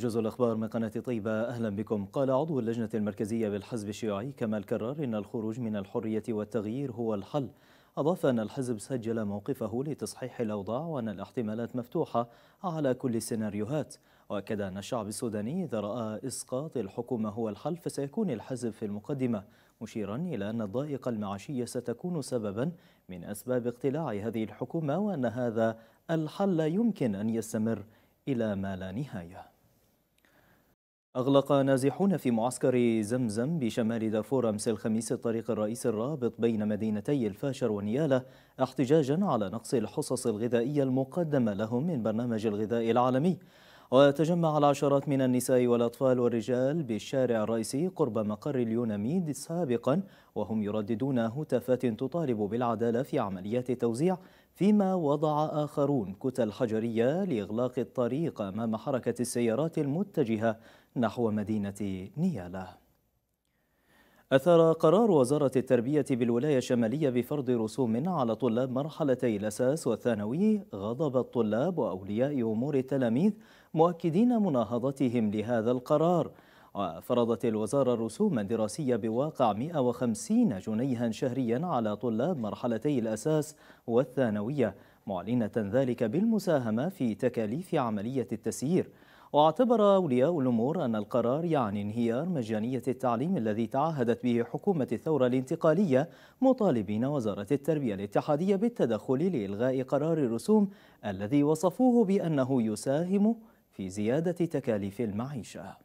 موجز الأخبار من قناة طيبة أهلا بكم قال عضو اللجنة المركزية بالحزب الشيوعي كمال كرر إن الخروج من الحرية والتغيير هو الحل أضاف أن الحزب سجل موقفه لتصحيح الأوضاع وأن الاحتمالات مفتوحة على كل السيناريوهات وأكد أن الشعب السوداني إذا رأى إسقاط الحكومة هو الحل فسيكون الحزب في المقدمة مشيرا إلى أن الضائقة المعاشية ستكون سببا من أسباب اقتلاع هذه الحكومة وأن هذا الحل لا يمكن أن يستمر إلى ما لا نهاية أغلق نازحون في معسكر زمزم بشمال دارفور أمس الخميس الطريق الرئيسي الرابط بين مدينتي الفاشر ونيالة احتجاجا على نقص الحصص الغذائية المقدمة لهم من برنامج الغذاء العالمي وتجمع العشرات من النساء والأطفال والرجال بالشارع الرئيسي قرب مقر اليوناميد سابقا وهم يرددون هتافات تطالب بالعدالة في عمليات التوزيع فيما وضع آخرون كتل حجرية لإغلاق الطريق أمام حركة السيارات المتجهة نحو مدينة نيالا أثار قرار وزارة التربية بالولاية الشمالية بفرض رسوم على طلاب مرحلتي الأساس والثانوي غضب الطلاب وأولياء أمور التلاميذ مؤكدين مناهضتهم لهذا القرار وفرضت الوزارة رسوما دراسية بواقع 150 جنيها شهريا على طلاب مرحلتي الأساس والثانوية معلنة ذلك بالمساهمة في تكاليف عملية التسيير واعتبر أولياء الأمور أن القرار يعني انهيار مجانية التعليم الذي تعهدت به حكومة الثورة الانتقالية مطالبين وزارة التربية الاتحادية بالتدخل لإلغاء قرار الرسوم الذي وصفوه بأنه يساهم في زيادة تكاليف المعيشة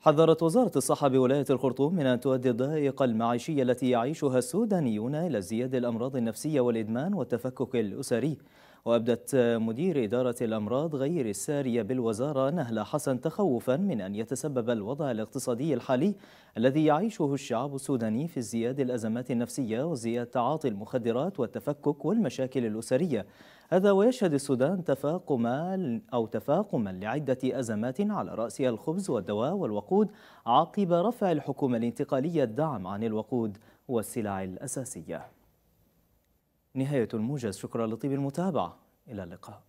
حذرت وزارة الصحة بولاية الخرطوم من أن تؤدي الضائقة المعيشية التي يعيشها السودانيون إلى ازدياد الأمراض النفسية والإدمان والتفكك الأسري وأبدت مدير إدارة الأمراض غير السارية بالوزارة نهلة حسن تخوفا من أن يتسبب الوضع الاقتصادي الحالي الذي يعيشه الشعب السوداني في ازدياد الأزمات النفسية وازدياد تعاطي المخدرات والتفكك والمشاكل الأسرية هذا ويشهد السودان تفاقما أو تفاقما لعدة أزمات على رأسها الخبز والدواء والوقود عقب رفع الحكومة الانتقالية الدعم عن الوقود والسلع الأساسية نهاية الموجز شكرا لطيب المتابعة إلى اللقاء